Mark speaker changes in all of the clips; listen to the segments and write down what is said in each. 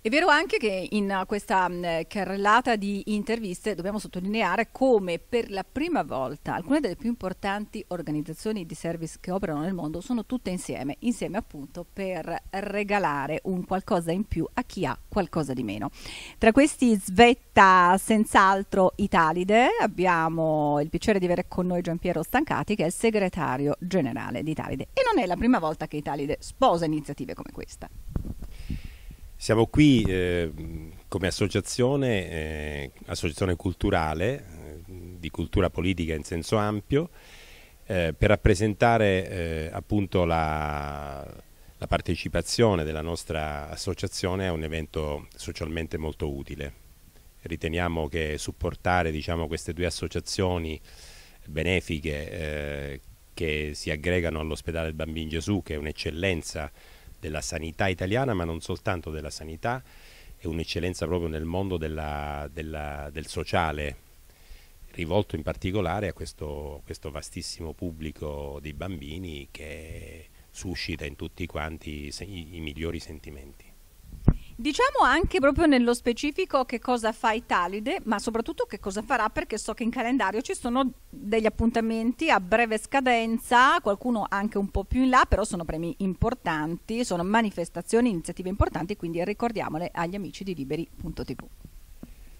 Speaker 1: È vero anche che in questa mm, carrellata di interviste dobbiamo sottolineare come per la prima volta alcune delle più importanti organizzazioni di service che operano nel mondo sono tutte insieme, insieme appunto per regalare un qualcosa in più a chi ha qualcosa di meno. Tra questi svetta senz'altro Italide, abbiamo il piacere di avere con noi Gian Piero Stancati che è il segretario generale di Italide e non è la prima volta che Italide sposa iniziative come questa.
Speaker 2: Siamo qui eh, come associazione, eh, associazione culturale, eh, di cultura politica in senso ampio, eh, per rappresentare eh, appunto la, la partecipazione della nostra associazione a un evento socialmente molto utile. Riteniamo che supportare diciamo, queste due associazioni benefiche eh, che si aggregano all'ospedale del Bambino Gesù, che è un'eccellenza della sanità italiana, ma non soltanto della sanità, è un'eccellenza proprio nel mondo della, della, del sociale, rivolto in particolare a questo, questo, vastissimo pubblico di bambini che suscita in tutti quanti i, i migliori sentimenti.
Speaker 1: Diciamo anche proprio nello specifico che cosa fa Italide, ma soprattutto che cosa farà, perché so che in calendario ci sono degli appuntamenti a breve scadenza, qualcuno anche un po' più in là, però sono premi importanti, sono manifestazioni, iniziative importanti, quindi ricordiamole agli amici di liberi.tv.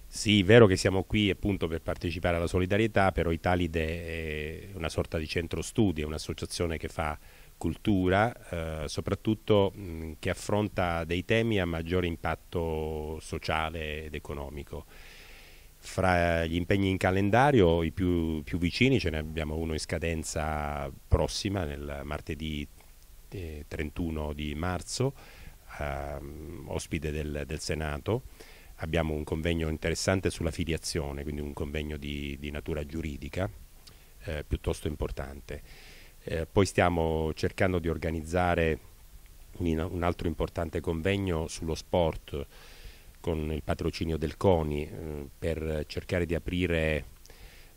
Speaker 2: Sì, è vero che siamo qui appunto per partecipare alla solidarietà, però Italide è una sorta di centro studi, è un'associazione che fa cultura, eh, soprattutto mh, mm, che affronta dei temi a maggiore impatto sociale ed economico. Fra gli impegni in calendario, i più, più vicini, ce ne abbiamo uno in scadenza prossima, nel martedì eh, 31 di marzo, ehm, ospite del, del Senato. Abbiamo un convegno interessante sulla filiazione, quindi un convegno di, di natura giuridica eh, piuttosto importante. Eh, poi stiamo cercando di organizzare un, un, altro importante convegno sullo sport con il patrocinio del CONI eh, per cercare di aprire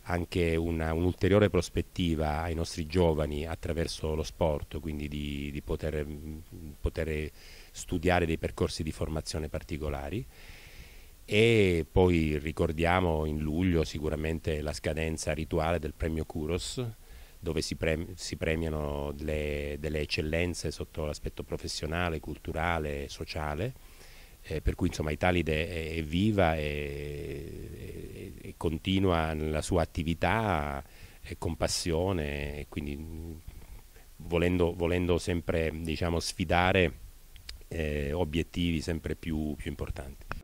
Speaker 2: anche un'ulteriore un prospettiva ai nostri giovani attraverso lo sport, quindi di, di poter, poter studiare dei percorsi di formazione particolari e poi ricordiamo in luglio sicuramente la scadenza rituale del premio Kuros dove si, pre si premiano delle, delle, eccellenze sotto l'aspetto professionale, culturale, sociale, eh, per cui insomma Italide è, è viva e, e, e, continua nella sua attività eh, con passione e quindi volendo, volendo sempre diciamo, sfidare eh, obiettivi sempre più, più importanti.